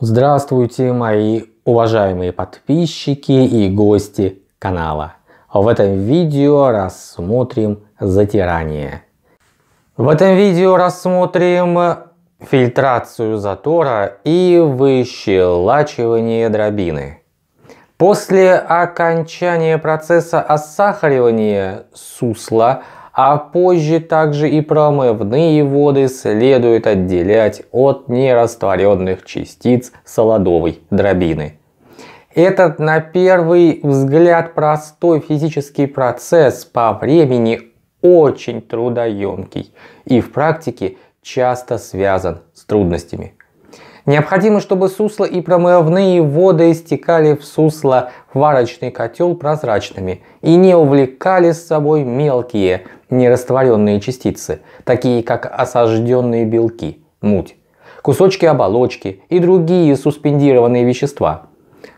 Здравствуйте, мои уважаемые подписчики и гости канала. В этом видео рассмотрим затирание. В этом видео рассмотрим фильтрацию затора и выщелачивание дробины. После окончания процесса осахаривания сусла – а позже также и промывные воды следует отделять от нерастворенных частиц солодовой дробины. Этот на первый взгляд простой физический процесс по времени очень трудоемкий и в практике часто связан с трудностями. Необходимо, чтобы сусло и промывные воды истекали в сусло варочный котел прозрачными и не увлекали с собой мелкие нерастворенные частицы, такие как осажденные белки, муть, кусочки оболочки и другие суспендированные вещества,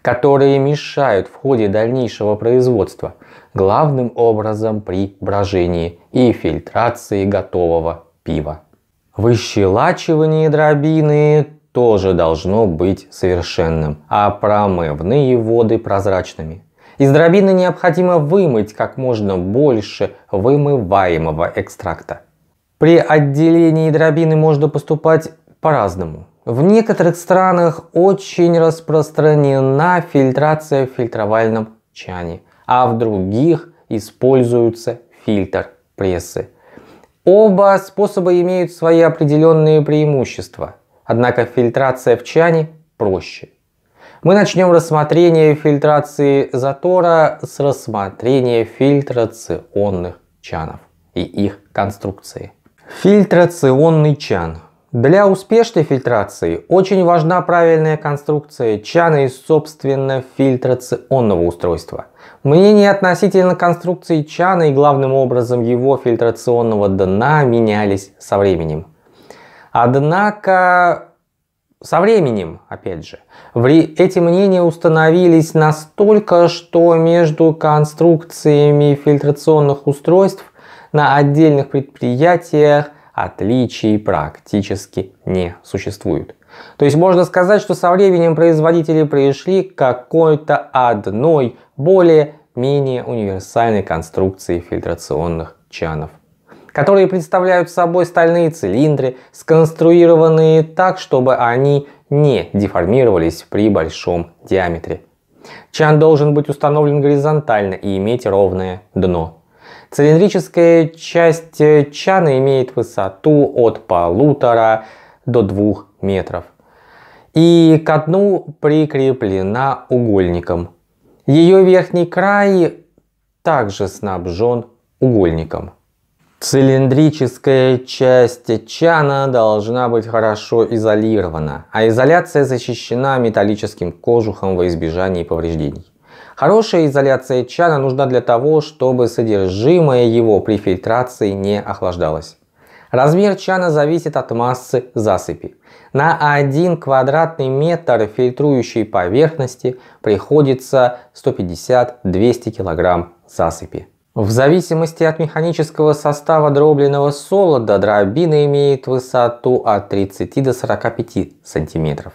которые мешают в ходе дальнейшего производства, главным образом при брожении и фильтрации готового пива. Выщелачивание дробины тоже должно быть совершенным, а промывные воды прозрачными – из дробины необходимо вымыть как можно больше вымываемого экстракта. При отделении дробины можно поступать по-разному. В некоторых странах очень распространена фильтрация в фильтровальном чане, а в других используется фильтр прессы. Оба способа имеют свои определенные преимущества, однако фильтрация в чане проще. Мы начнем рассмотрение фильтрации затора с рассмотрения фильтрационных чанов и их конструкции. Фильтрационный чан. Для успешной фильтрации очень важна правильная конструкция чана и собственно фильтрационного устройства. Мнения относительно конструкции чана и главным образом его фильтрационного дна менялись со временем. Однако со временем, опять же, эти мнения установились настолько, что между конструкциями фильтрационных устройств на отдельных предприятиях отличий практически не существует. То есть можно сказать, что со временем производители пришли к какой-то одной более-менее универсальной конструкции фильтрационных чанов которые представляют собой стальные цилиндры, сконструированные так, чтобы они не деформировались при большом диаметре. Чан должен быть установлен горизонтально и иметь ровное дно. Цилиндрическая часть чана имеет высоту от полутора до двух метров и к дну прикреплена угольником. Ее верхний край также снабжен угольником. Цилиндрическая часть чана должна быть хорошо изолирована, а изоляция защищена металлическим кожухом во избежание повреждений. Хорошая изоляция чана нужна для того, чтобы содержимое его при фильтрации не охлаждалось. Размер чана зависит от массы засыпи. На 1 квадратный метр фильтрующей поверхности приходится 150-200 кг засыпи. В зависимости от механического состава дробленного солода дробина имеет высоту от 30 до 45 см.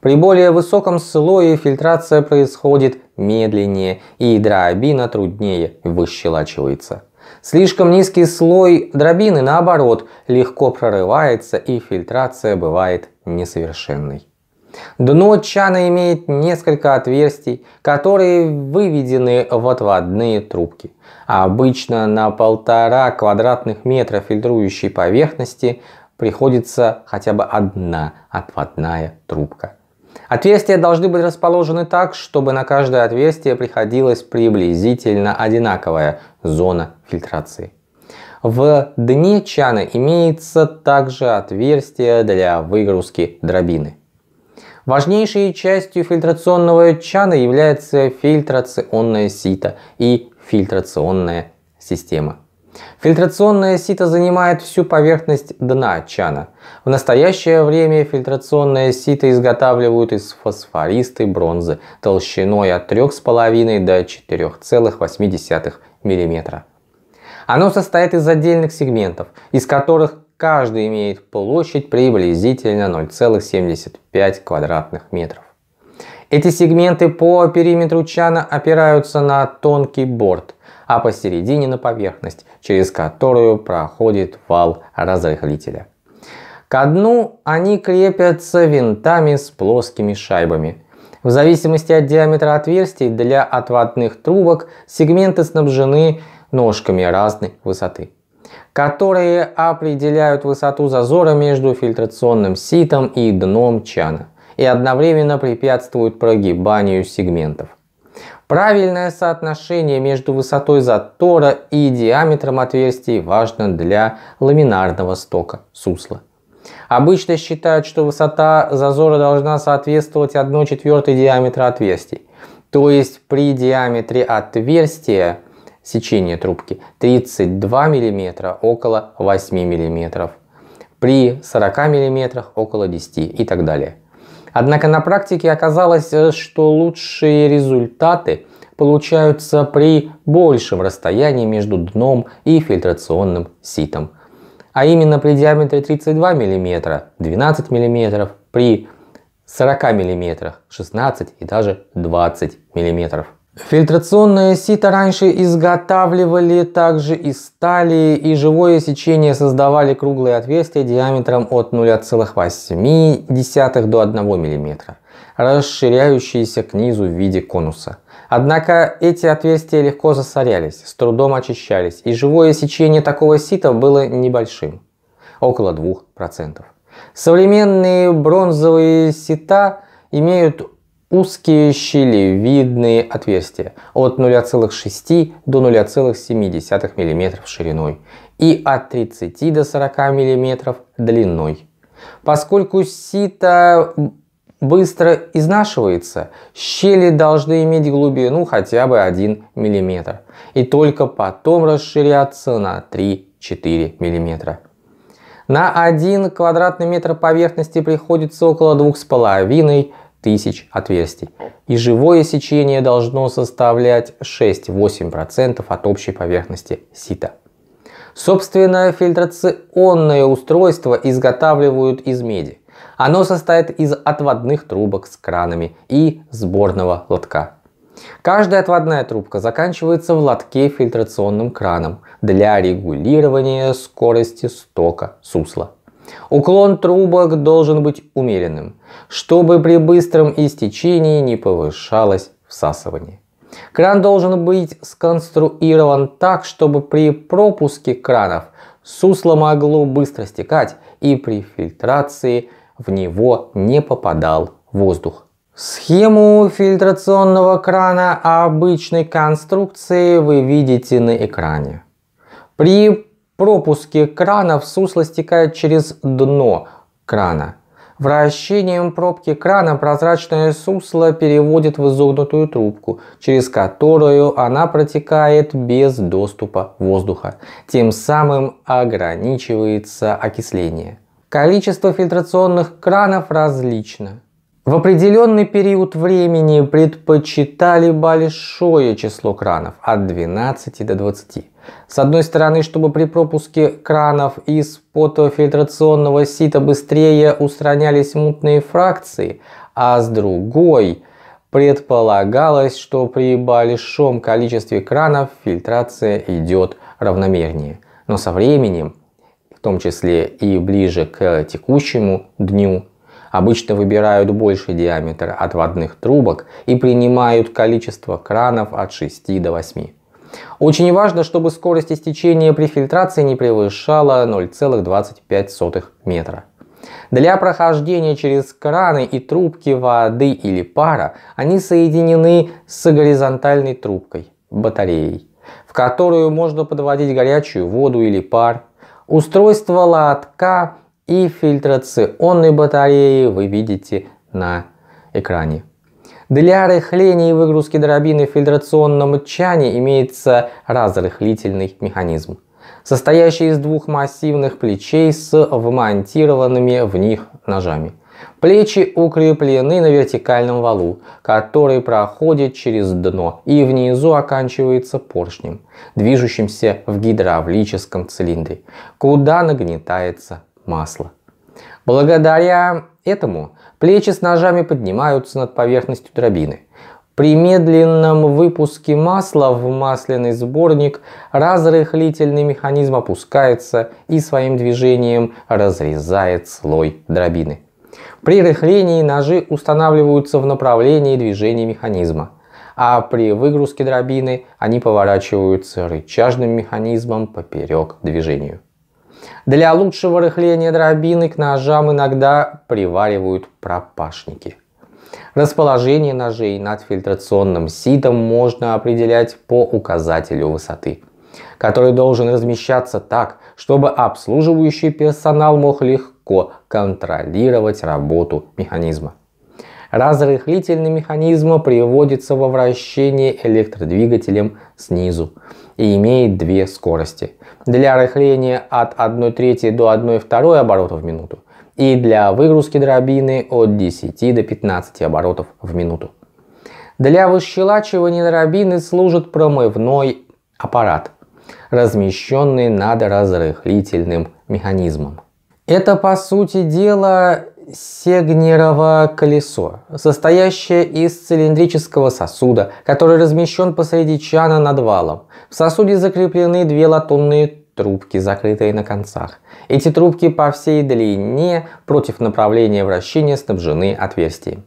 При более высоком слое фильтрация происходит медленнее и дробина труднее выщелачивается. Слишком низкий слой дробины, наоборот, легко прорывается и фильтрация бывает несовершенной. Дно чана имеет несколько отверстий, которые выведены в отводные трубки. Обычно на полтора квадратных метра фильтрующей поверхности приходится хотя бы одна отводная трубка. Отверстия должны быть расположены так, чтобы на каждое отверстие приходилась приблизительно одинаковая зона фильтрации. В дне чана имеется также отверстие для выгрузки дробины. Важнейшей частью фильтрационного чана является фильтрационное сито и фильтрационная система. Фильтрационное сито занимает всю поверхность дна чана. В настоящее время фильтрационное сито изготавливают из фосфористой бронзы толщиной от 3,5 до 4,8 мм. Оно состоит из отдельных сегментов, из которых Каждый имеет площадь приблизительно 0,75 квадратных метров. Эти сегменты по периметру чана опираются на тонкий борт, а посередине на поверхность, через которую проходит вал разрыхлителя. К дну они крепятся винтами с плоскими шайбами. В зависимости от диаметра отверстий для отводных трубок сегменты снабжены ножками разной высоты которые определяют высоту зазора между фильтрационным ситом и дном чана и одновременно препятствуют прогибанию сегментов. Правильное соотношение между высотой затора и диаметром отверстий важно для ламинарного стока сусла. Обычно считают, что высота зазора должна соответствовать 1 четвертой диаметра отверстий. То есть при диаметре отверстия сечение трубки 32 мм около 8 мм, при 40 мм около 10 и так далее. Однако на практике оказалось, э, что лучшие результаты получаются при большем расстоянии между дном и фильтрационным ситом. А именно при диаметре 32 мм 12 мм, при 40 мм 16 и даже 20 мм. Фильтрационное сито раньше изготавливали также из стали, и живое сечение создавали круглые отверстия диаметром от 0,8 до 1 мм, расширяющиеся к низу в виде конуса. Однако эти отверстия легко засорялись, с трудом очищались, и живое сечение такого сита было небольшим, около 2%. Современные бронзовые сита имеют узкие щели, видные отверстия от 0,6 до 0,7 мм шириной и от 30 до 40 мм длиной. Поскольку сито быстро изнашивается, щели должны иметь глубину хотя бы 1 мм и только потом расширяться на 3-4 мм. На 1 квадратный метр поверхности приходится около 2,5 мм тысяч отверстий. И живое сечение должно составлять 6-8% от общей поверхности сита. Собственно, фильтрационное устройство изготавливают из меди. Оно состоит из отводных трубок с кранами и сборного лотка. Каждая отводная трубка заканчивается в лотке фильтрационным краном для регулирования скорости стока сусла. Уклон трубок должен быть умеренным, чтобы при быстром истечении не повышалось всасывание. Кран должен быть сконструирован так, чтобы при пропуске кранов сусло могло быстро стекать и при фильтрации в него не попадал воздух. Схему фильтрационного крана обычной конструкции вы видите на экране. При Пропуски крана сусло стекают через дно крана. Вращением пробки крана прозрачное сусло переводит в изогнутую трубку, через которую она протекает без доступа воздуха. Тем самым ограничивается окисление. Количество фильтрационных кранов различно. В определенный период времени предпочитали большое число кранов от 12 до 20. С одной стороны, чтобы при пропуске кранов из-под фильтрационного сита быстрее устранялись мутные фракции, а с другой предполагалось, что при большом количестве кранов фильтрация идет равномернее. Но со временем, в том числе и ближе к текущему дню, обычно выбирают больший диаметр отводных трубок и принимают количество кранов от 6 до 8. Очень важно, чтобы скорость истечения при фильтрации не превышала 0,25 метра. Для прохождения через краны и трубки воды или пара они соединены с горизонтальной трубкой, батареей, в которую можно подводить горячую воду или пар. Устройство лотка и фильтрационной батареи вы видите на экране. Для рыхления и выгрузки дробины в фильтрационном чане имеется разрыхлительный механизм, состоящий из двух массивных плечей с вмонтированными в них ножами. Плечи укреплены на вертикальном валу, который проходит через дно и внизу оканчивается поршнем, движущимся в гидравлическом цилиндре, куда нагнетается масло. Благодаря этому Плечи с ножами поднимаются над поверхностью дробины. При медленном выпуске масла в масляный сборник разрыхлительный механизм опускается и своим движением разрезает слой дробины. При рыхлении ножи устанавливаются в направлении движения механизма, а при выгрузке дробины они поворачиваются рычажным механизмом поперек движению. Для лучшего рыхления дробины к ножам иногда приваривают пропашники. Расположение ножей над фильтрационным ситом можно определять по указателю высоты, который должен размещаться так, чтобы обслуживающий персонал мог легко контролировать работу механизма. Разрыхлительный механизм приводится во вращение электродвигателем снизу и имеет две скорости. Для рыхления от 1 трети до 1 второй оборота в минуту и для выгрузки дробины от 10 до 15 оборотов в минуту. Для выщелачивания дробины служит промывной аппарат, размещенный над разрыхлительным механизмом. Это, по сути дела, сегнерово колесо, состоящее из цилиндрического сосуда, который размещен посреди чана над валом. В сосуде закреплены две латунные трубки, закрытые на концах. Эти трубки по всей длине против направления вращения снабжены отверстием.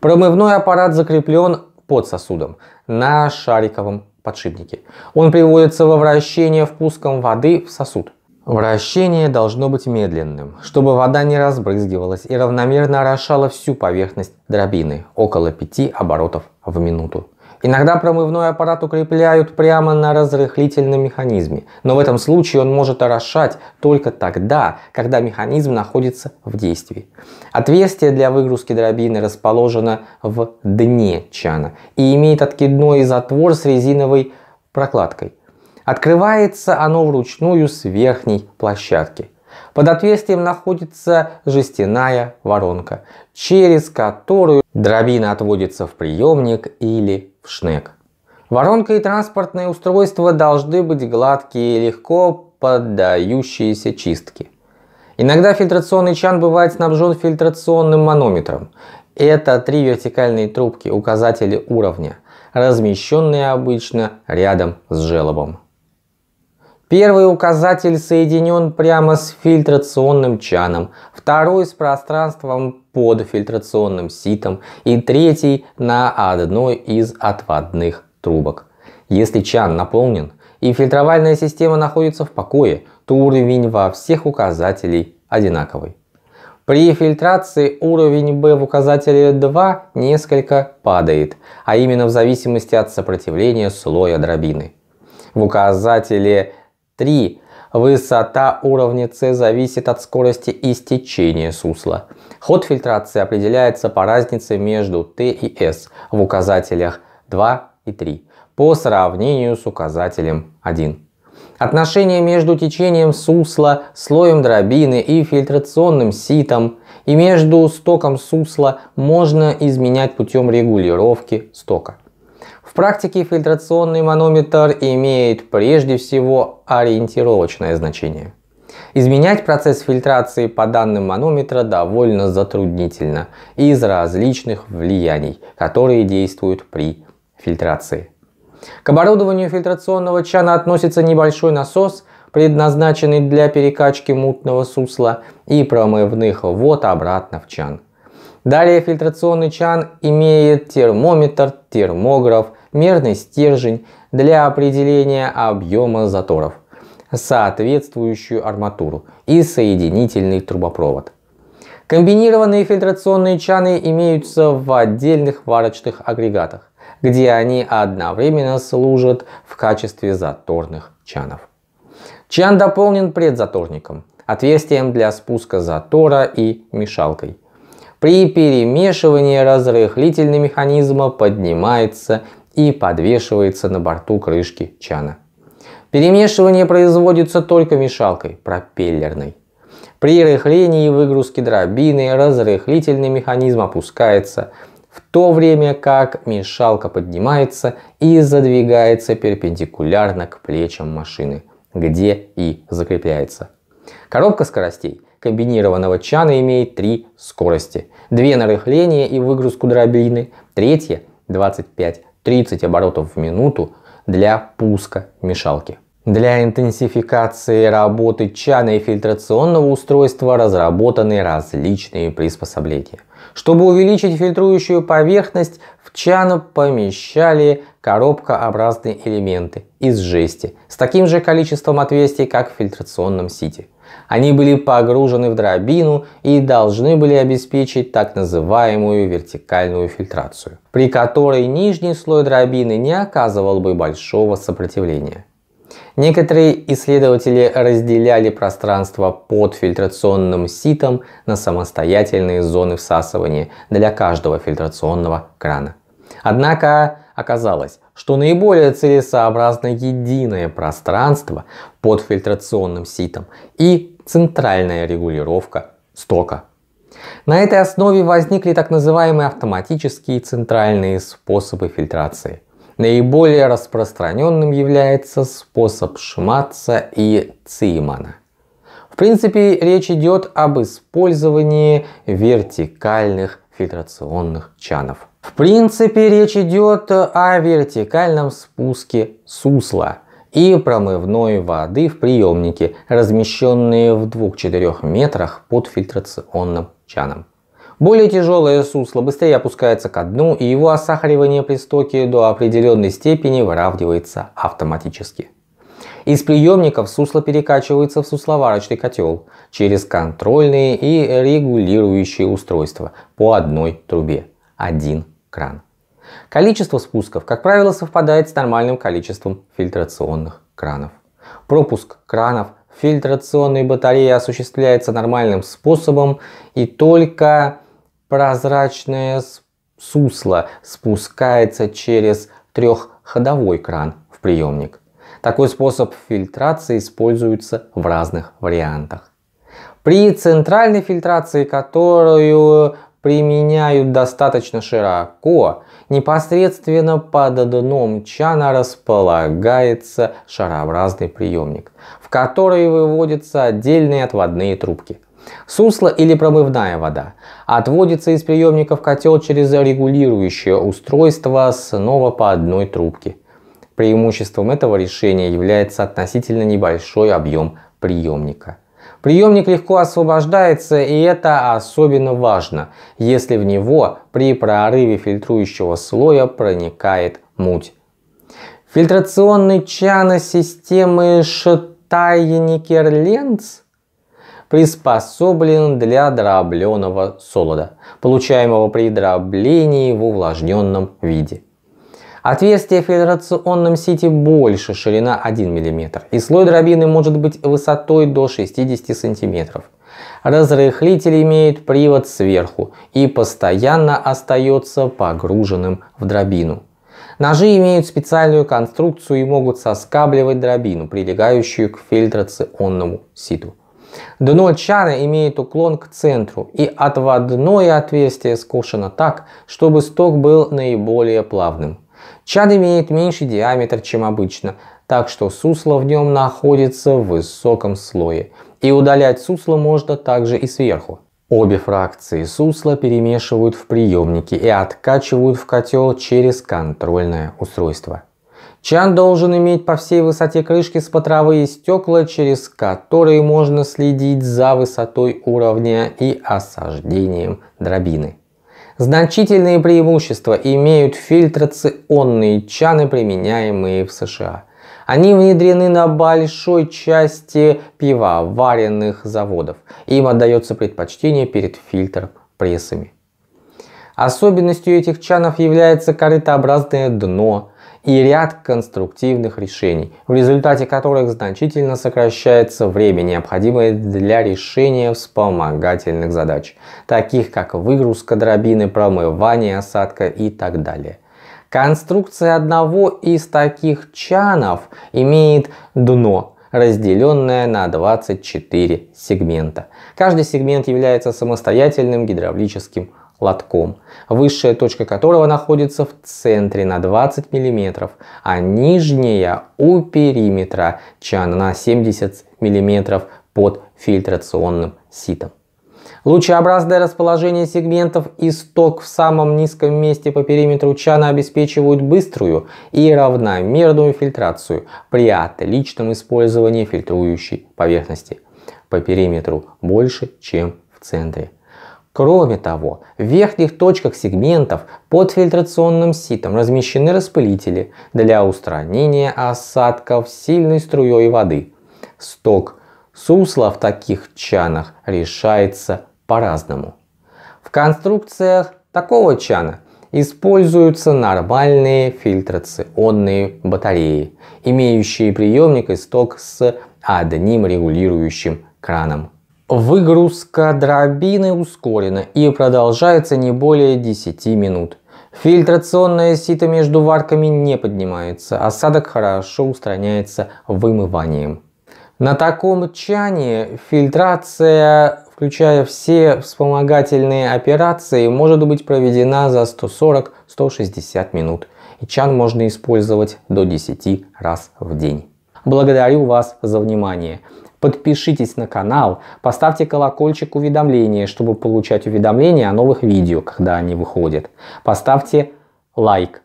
Промывной аппарат закреплен под сосудом на шариковом подшипнике. Он приводится во вращение впуском воды в сосуд. Вращение должно быть медленным, чтобы вода не разбрызгивалась и равномерно орошала всю поверхность дробины, около 5 оборотов в минуту. Иногда промывной аппарат укрепляют прямо на разрыхлительном механизме, но в этом случае он может орошать только тогда, когда механизм находится в действии. Отверстие для выгрузки дробины расположено в дне чана и имеет откидной затвор с резиновой прокладкой. Открывается оно вручную с верхней площадки. Под отверстием находится жестяная воронка, через которую дробина отводится в приемник или в шнек. Воронка и транспортное устройство должны быть гладкие и легко поддающиеся чистке. Иногда фильтрационный чан бывает снабжен фильтрационным манометром. Это три вертикальные трубки, указатели уровня, размещенные обычно рядом с желобом. Первый указатель соединен прямо с фильтрационным чаном, второй с пространством под фильтрационным ситом и третий на одной из отводных трубок. Если чан наполнен и фильтровальная система находится в покое, то уровень во всех указателей одинаковый. При фильтрации уровень B в указателе 2 несколько падает, а именно в зависимости от сопротивления слоя дробины. В указателе 3. Высота уровня С зависит от скорости истечения сусла. Ход фильтрации определяется по разнице между Т и С в указателях 2 и 3 по сравнению с указателем 1. Отношение между течением сусла, слоем дробины и фильтрационным ситом и между стоком сусла можно изменять путем регулировки стока. В практике фильтрационный манометр имеет прежде всего ориентировочное значение. Изменять процесс фильтрации по данным манометра довольно затруднительно из различных влияний, которые действуют при фильтрации. К оборудованию фильтрационного чана относится небольшой насос, предназначенный для перекачки мутного сусла и промывных вод обратно в чан. Далее фильтрационный чан имеет термометр, термограф, мерный стержень для определения объема заторов, соответствующую арматуру и соединительный трубопровод. Комбинированные фильтрационные чаны имеются в отдельных варочных агрегатах, где они одновременно служат в качестве заторных чанов. Чан дополнен предзаторником, отверстием для спуска затора и мешалкой. При перемешивании разрыхлительный механизма поднимается и подвешивается на борту крышки чана. Перемешивание производится только мешалкой пропеллерной. При рыхлении и выгрузке дробины разрыхлительный механизм опускается, в то время как мешалка поднимается и задвигается перпендикулярно к плечам машины, где и закрепляется. Коробка скоростей комбинированного чана имеет три скорости. Две на рыхление и выгрузку дробины, третья 25 30 оборотов в минуту для пуска мешалки. Для интенсификации работы чана и фильтрационного устройства разработаны различные приспособления. Чтобы увеличить фильтрующую поверхность, в чан помещали коробкообразные элементы из жести с таким же количеством отверстий, как в фильтрационном сите. Они были погружены в дробину и должны были обеспечить так называемую вертикальную фильтрацию, при которой нижний слой дробины не оказывал бы большого сопротивления. Некоторые исследователи разделяли пространство под фильтрационным ситом на самостоятельные зоны всасывания для каждого фильтрационного крана. Однако оказалось, что наиболее целесообразно единое пространство под фильтрационным ситом и центральная регулировка стока. На этой основе возникли так называемые автоматические центральные способы фильтрации. Наиболее распространенным является способ Шматца и Цимана. В принципе, речь идет об использовании вертикальных фильтрационных чанов. В принципе, речь идет о вертикальном спуске сусла и промывной воды в приемнике, размещенные в 2-4 метрах под фильтрационным чаном. Более тяжелое сусло быстрее опускается ко дну, и его осахаривание при стоке до определенной степени выравнивается автоматически. Из приемников сусло перекачивается в сусловарочный котел через контрольные и регулирующие устройства по одной трубе. Один кран. Количество спусков, как правило, совпадает с нормальным количеством фильтрационных кранов. Пропуск кранов фильтрационной батареи осуществляется нормальным способом и только прозрачное сусло спускается через трехходовой кран в приемник. Такой способ фильтрации используется в разных вариантах. При центральной фильтрации, которую применяют достаточно широко, непосредственно под дном чана располагается шарообразный приемник, в который выводятся отдельные отводные трубки. Сусло или промывная вода отводится из приемника в котел через регулирующее устройство снова по одной трубке. Преимуществом этого решения является относительно небольшой объем приемника. Приемник легко освобождается, и это особенно важно, если в него при прорыве фильтрующего слоя проникает муть. Фильтрационный чана системы Шотайникер-Ленц приспособлен для дробленого солода, получаемого при дроблении в увлажненном виде. Отверстие в фильтрационном сите больше, ширина 1 мм, и слой дробины может быть высотой до 60 см. Разрыхлитель имеет привод сверху и постоянно остается погруженным в дробину. Ножи имеют специальную конструкцию и могут соскабливать дробину, прилегающую к фильтрационному ситу. Дно чана имеет уклон к центру и отводное отверстие скошено так, чтобы сток был наиболее плавным. Чад имеет меньший диаметр, чем обычно, так что сусло в нем находится в высоком слое. И удалять сусло можно также и сверху. Обе фракции сусла перемешивают в приемнике и откачивают в котел через контрольное устройство. Чан должен иметь по всей высоте крышки смотровые стекла, через которые можно следить за высотой уровня и осаждением дробины. Значительные преимущества имеют фильтрационные чаны, применяемые в США. Они внедрены на большой части пивоваренных заводов. Им отдается предпочтение перед фильтром прессами. Особенностью этих чанов является корытообразное дно, и ряд конструктивных решений, в результате которых значительно сокращается время, необходимое для решения вспомогательных задач, таких как выгрузка дробины, промывание осадка и так далее. Конструкция одного из таких чанов имеет дно, разделенное на 24 сегмента. Каждый сегмент является самостоятельным гидравлическим лотком, высшая точка которого находится в центре на 20 мм, а нижняя у периметра чана на 70 мм под фильтрационным ситом. Лучеобразное расположение сегментов и сток в самом низком месте по периметру чана обеспечивают быструю и равномерную фильтрацию при отличном использовании фильтрующей поверхности по периметру больше, чем в центре. Кроме того, в верхних точках сегментов под фильтрационным ситом размещены распылители для устранения осадков сильной струей воды. Сток сусла в таких чанах решается по-разному. В конструкциях такого чана используются нормальные фильтрационные батареи, имеющие приемник и сток с одним регулирующим краном. Выгрузка дробины ускорена и продолжается не более 10 минут. Фильтрационная сито между варками не поднимается, осадок хорошо устраняется вымыванием. На таком чане фильтрация, включая все вспомогательные операции, может быть проведена за 140-160 минут. И чан можно использовать до 10 раз в день. Благодарю вас за внимание. Подпишитесь на канал, поставьте колокольчик уведомления, чтобы получать уведомления о новых видео, когда они выходят. Поставьте лайк.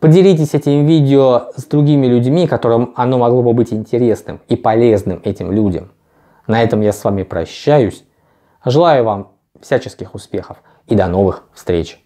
Поделитесь этим видео с другими людьми, которым оно могло бы быть интересным и полезным этим людям. На этом я с вами прощаюсь. Желаю вам всяческих успехов и до новых встреч!